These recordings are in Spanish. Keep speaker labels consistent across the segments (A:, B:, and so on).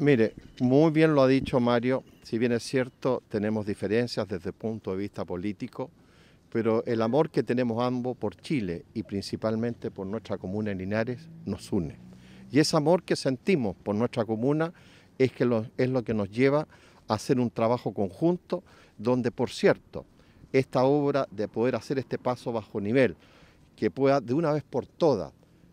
A: Mire, muy bien lo ha dicho Mario, si bien es cierto, tenemos diferencias desde el punto de vista político, pero el amor que tenemos ambos por Chile y principalmente por nuestra comuna en Linares nos une. Y ese amor que sentimos por nuestra comuna es, que lo, es lo que nos lleva a hacer un trabajo conjunto donde, por cierto, esta obra de poder hacer este paso bajo nivel, que pueda de una vez por todas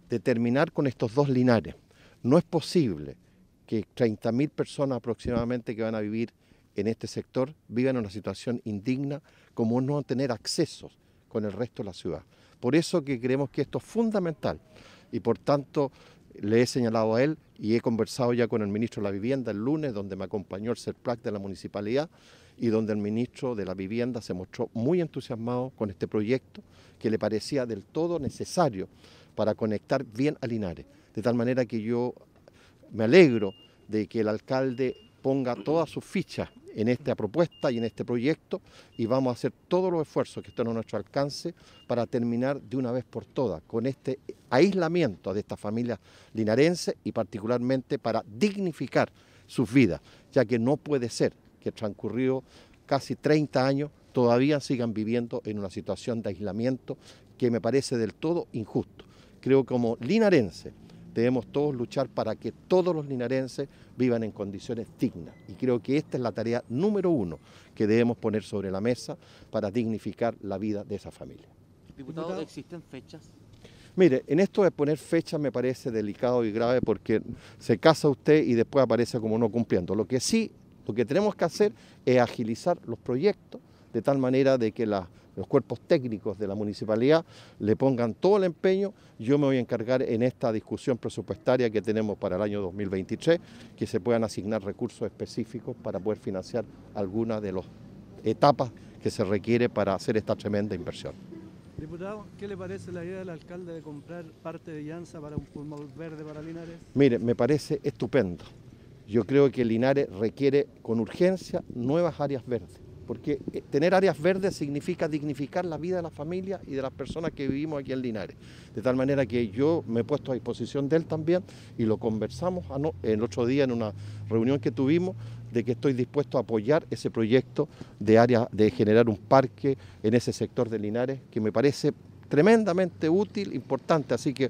A: determinar con estos dos linares. No es posible que 30.000 personas aproximadamente que van a vivir en este sector vivan en una situación indigna como no tener acceso con el resto de la ciudad. Por eso que creemos que esto es fundamental y por tanto le he señalado a él y he conversado ya con el ministro de la Vivienda el lunes, donde me acompañó el CERPLAC de la municipalidad y donde el ministro de la Vivienda se mostró muy entusiasmado con este proyecto que le parecía del todo necesario para conectar bien a Linares. De tal manera que yo me alegro de que el alcalde ponga todas sus fichas en esta propuesta y en este proyecto y vamos a hacer todos los esfuerzos que estén a nuestro alcance para terminar de una vez por todas con este aislamiento de estas familias linarenses y particularmente para dignificar sus vidas, ya que no puede ser que transcurrido casi 30 años todavía sigan viviendo en una situación de aislamiento que me parece del todo injusto. Creo como linarense debemos todos luchar para que todos los linarenses vivan en condiciones dignas. Y creo que esta es la tarea número uno que debemos poner sobre la mesa para dignificar la vida de esa familia. Diputado, ¿existen fechas? Mire, en esto de poner fechas me parece delicado y grave porque se casa usted y después aparece como no cumpliendo. Lo que sí, lo que tenemos que hacer es agilizar los proyectos, de tal manera de que los cuerpos técnicos de la municipalidad le pongan todo el empeño. Yo me voy a encargar en esta discusión presupuestaria que tenemos para el año 2023 que se puedan asignar recursos específicos para poder financiar algunas de las etapas que se requiere para hacer esta tremenda inversión. Diputado, ¿qué le parece la idea del alcalde de comprar parte de Llanza para un pulmón verde para Linares? Mire, me parece estupendo. Yo creo que Linares requiere con urgencia nuevas áreas verdes porque eh, tener áreas verdes significa dignificar la vida de las familias y de las personas que vivimos aquí en Linares. De tal manera que yo me he puesto a disposición de él también y lo conversamos el otro día en una reunión que tuvimos de que estoy dispuesto a apoyar ese proyecto de área de generar un parque en ese sector de Linares que me parece tremendamente útil, importante, así que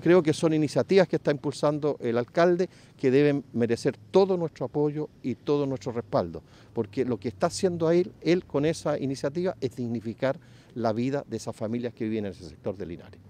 A: Creo que son iniciativas que está impulsando el alcalde que deben merecer todo nuestro apoyo y todo nuestro respaldo, porque lo que está haciendo él, él con esa iniciativa es dignificar la vida de esas familias que viven en ese sector de Linares.